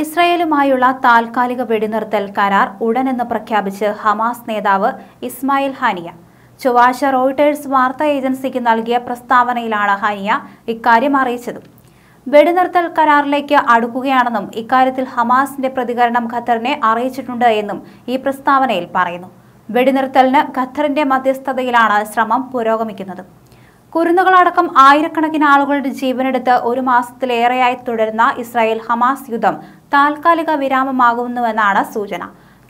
ഇസ്രയേലുമായുള്ള താൽക്കാലിക വെടിനിർത്തൽ കരാർ ഉടനെന്ന് പ്രഖ്യാപിച്ച് ഹമാസ് നേതാവ് ഇസ്മായിൽ ഹാനിയ ചൊവ്വാഴ്ച റോയിട്ടേഴ്സ് വാർത്താ ഏജൻസിക്ക് നൽകിയ പ്രസ്താവനയിലാണ് ഹാനിയ ഇക്കാര്യം അറിയിച്ചത് വെടിനിർത്തൽ കരാറിലേക്ക് അടുക്കുകയാണെന്നും ഇക്കാര്യത്തിൽ ഹമാസിന്റെ പ്രതികരണം ഖത്തറിനെ അറിയിച്ചിട്ടുണ്ട് എന്നും ഈ പ്രസ്താവനയിൽ പറയുന്നു വെടിനിർത്തലിന് ഖത്തറിന്റെ മധ്യസ്ഥതയിലാണ് ശ്രമം പുരോഗമിക്കുന്നത് കുരുന്നുകളടക്കം ആയിരക്കണക്കിന് ആളുകളുടെ ജീവനെടുത്ത് ഒരു മാസത്തിലേറെയായി തുടരുന്ന ഇസ്രായേൽ ഹമാസ് യുദ്ധം താൽക്കാലിക വിരാമമാകുന്നുവെന്നാണ് സൂചന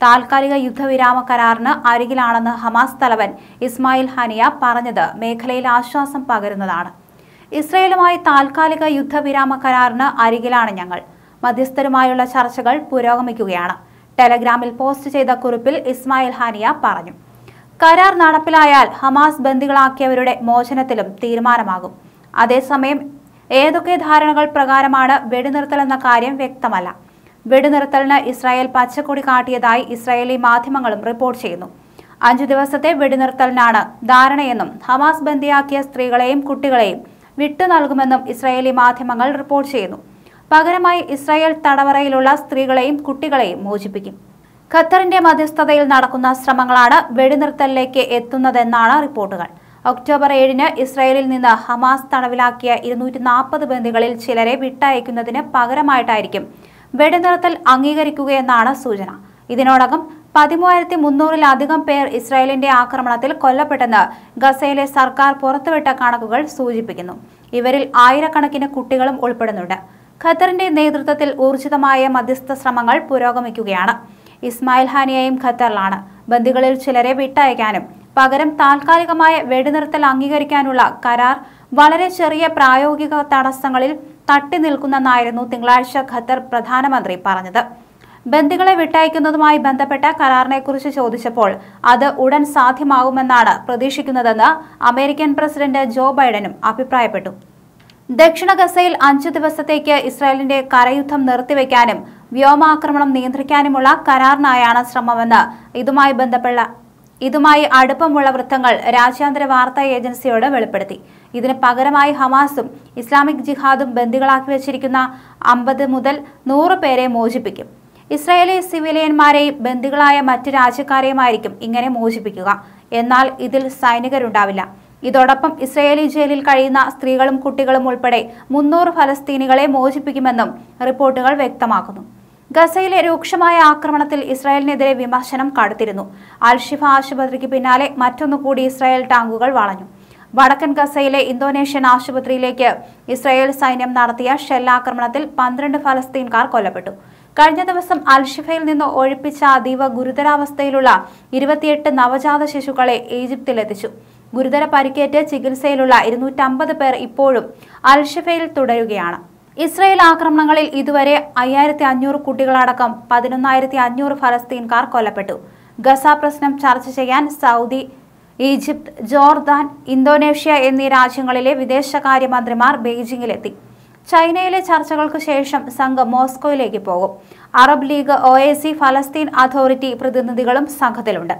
താൽക്കാലിക യുദ്ധവിരാമ കരാറിന് അരികിലാണെന്ന് ഹമാസ് തലവൻ ഇസ്മായിൽ ഹനിയ പറഞ്ഞത് മേഖലയിൽ ആശ്വാസം പകരുന്നതാണ് ഇസ്രയേലുമായി താൽക്കാലിക യുദ്ധവിരാമ കരാറിന് അരികിലാണ് ഞങ്ങൾ മധ്യസ്ഥരുമായുള്ള ചർച്ചകൾ പുരോഗമിക്കുകയാണ് ടെലഗ്രാമിൽ പോസ്റ്റ് ചെയ്ത കുറിപ്പിൽ ഇസ്മായിൽ ഹാനിയ പറഞ്ഞു കരാർ നടപ്പിലായാൽ ഹമാസ് ബന്ദികളാക്കിയവരുടെ മോചനത്തിലും തീരുമാനമാകും അതേസമയം ഏതൊക്കെ ധാരണകൾ പ്രകാരമാണ് വെടിനിർത്തലെന്ന കാര്യം വ്യക്തമല്ല വെടിനിർത്തലിന് ഇസ്രായേൽ പച്ചക്കൊടി കാട്ടിയതായി ഇസ്രായേലി മാധ്യമങ്ങളും റിപ്പോർട്ട് ചെയ്യുന്നു അഞ്ചു ദിവസത്തെ വെടിനിർത്തലിനാണ് ധാരണയെന്നും ഹമാസ് ബന്ദിയാക്കിയ സ്ത്രീകളെയും കുട്ടികളെയും വിട്ടു നൽകുമെന്നും ഇസ്രായേലി മാധ്യമങ്ങൾ റിപ്പോർട്ട് ചെയ്യുന്നു പകരമായി ഇസ്രായേൽ തടവറയിലുള്ള സ്ത്രീകളെയും കുട്ടികളെയും മോചിപ്പിക്കും ഖത്തറിന്റെ മധ്യസ്ഥതയിൽ നടക്കുന്ന ശ്രമങ്ങളാണ് വെടിനിർത്തലിലേക്ക് എത്തുന്നതെന്നാണ് റിപ്പോർട്ടുകൾ ഒക്ടോബർ ഏഴിന് ഇസ്രായേലിൽ നിന്ന് ഹമാസ് തടവിലാക്കിയ ഇരുന്നൂറ്റി നാൽപ്പത് ബന്ദികളിൽ ചിലരെ വിട്ടയക്കുന്നതിന് പകരമായിട്ടായിരിക്കും വെടിനിർത്തൽ അംഗീകരിക്കുകയെന്നാണ് സൂചന ഇതിനോടകം പതിമൂവായിരത്തി മുന്നൂറിലധികം പേർ ഇസ്രായേലിന്റെ ആക്രമണത്തിൽ കൊല്ലപ്പെട്ടെന്ന് ഗസയിലെ സർക്കാർ പുറത്തുവിട്ട കണക്കുകൾ സൂചിപ്പിക്കുന്നു ഇവരിൽ ആയിരക്കണക്കിന് കുട്ടികളും ഉൾപ്പെടുന്നുണ്ട് ഖത്തറിന്റെ നേതൃത്വത്തിൽ ഊർജിതമായ മധ്യസ്ഥ ശ്രമങ്ങൾ പുരോഗമിക്കുകയാണ് ഇസ്മായിൽ ഹാനിയയും ഖത്തറിലാണ് ബന്ദികളിൽ ചിലരെ വിട്ടയക്കാനും പകരം താൽക്കാലികമായ വെടിനിർത്തൽ അംഗീകരിക്കാനുള്ള കരാർ വളരെ ചെറിയ പ്രായോഗിക തടസ്സങ്ങളിൽ തട്ടി നിൽക്കുന്നെന്നായിരുന്നു തിങ്കളാഴ്ച ഖത്തർ പ്രധാനമന്ത്രി പറഞ്ഞത് ബന്ദികളെ വിട്ടയക്കുന്നതുമായി ബന്ധപ്പെട്ട കരാറിനെക്കുറിച്ച് ചോദിച്ചപ്പോൾ അത് ഉടൻ സാധ്യമാകുമെന്നാണ് പ്രതീക്ഷിക്കുന്നതെന്ന് അമേരിക്കൻ പ്രസിഡന്റ് ജോ ബൈഡനും അഭിപ്രായപ്പെട്ടു ദക്ഷിണ ഗസയിൽ അഞ്ചു ദിവസത്തേക്ക് ഇസ്രായേലിന്റെ കരയുദ്ധം നിർത്തിവെക്കാനും വ്യോമാക്രമണം നിയന്ത്രിക്കാനുമുള്ള കരാറിനായാണ് ശ്രമമെന്ന് ഇതുമായി ബന്ധപ്പെട്ട ഇതുമായി അടുപ്പമുള്ള വൃത്തങ്ങൾ രാജ്യാന്തര വാർത്താ ഏജൻസിയോട് വെളിപ്പെടുത്തി ഇതിന് പകരമായി ഹമാസും ഇസ്ലാമിക് ജിഹാദും ബന്ദികളാക്കി വച്ചിരിക്കുന്ന അമ്പത് മുതൽ നൂറ് പേരെ മോചിപ്പിക്കും ഇസ്രായേലി സിവിലിയന്മാരെയും ബന്ദികളായ മറ്റ് രാജ്യക്കാരെയുമായിരിക്കും ഇങ്ങനെ മോചിപ്പിക്കുക എന്നാൽ ഇതിൽ സൈനികരുണ്ടാവില്ല ഇതോടൊപ്പം ഇസ്രയേലി ജയിലിൽ കഴിയുന്ന സ്ത്രീകളും കുട്ടികളും ഉൾപ്പെടെ മുന്നൂറ് ഫലസ്തീനികളെ മോചിപ്പിക്കുമെന്നും റിപ്പോർട്ടുകൾ വ്യക്തമാക്കുന്നു ഗസയിലെ രൂക്ഷമായ ആക്രമണത്തിൽ ഇസ്രായേലിനെതിരെ വിമർശനം കടുത്തിരുന്നു അൽഷിഫ ആശുപത്രിക്ക് പിന്നാലെ മറ്റൊന്നുകൂടി ഇസ്രായേൽ ടാങ്കുകൾ വളഞ്ഞു വടക്കൻ ഗസയിലെ ഇന്തോനേഷ്യൻ ആശുപത്രിയിലേക്ക് ഇസ്രായേൽ സൈന്യം നടത്തിയ ഷെല്ലാക്രമണത്തിൽ പന്ത്രണ്ട് ഫലസ്തീൻകാർ കൊല്ലപ്പെട്ടു കഴിഞ്ഞ ദിവസം അൽഷിഫയിൽ നിന്ന് ഒഴിപ്പിച്ച അതീവ ഗുരുതരാവസ്ഥയിലുള്ള ഇരുപത്തിയെട്ട് നവജാത ശിശുക്കളെ ഈജിപ്തിലെത്തിച്ചു ഗുരുതര പരിക്കേറ്റ് ചികിത്സയിലുള്ള ഇരുന്നൂറ്റമ്പത് പേർ ഇപ്പോഴും അൽഷിഫയിൽ തുടരുകയാണ് ഇസ്രയേൽ ആക്രമണങ്ങളിൽ ഇതുവരെ അയ്യായിരത്തി അഞ്ഞൂറ് കുട്ടികളടക്കം പതിനൊന്നായിരത്തി അഞ്ഞൂറ് ഫലസ്തീൻകാർ കൊല്ലപ്പെട്ടു ഗസ പ്രശ്നം ചർച്ച ചെയ്യാൻ സൗദി ഈജിപ്ത് ജോർദാൻ ഇന്തോനേഷ്യ എന്നീ രാജ്യങ്ങളിലെ വിദേശകാര്യമന്ത്രിമാർ ബെയ്ജിംഗിലെത്തി ചൈനയിലെ ചർച്ചകൾക്ക് ശേഷം സംഘം മോസ്കോയിലേക്ക് പോകും അറബ് ലീഗ് ഒ ഫലസ്തീൻ അതോറിറ്റി പ്രതിനിധികളും സംഘത്തിലുണ്ട്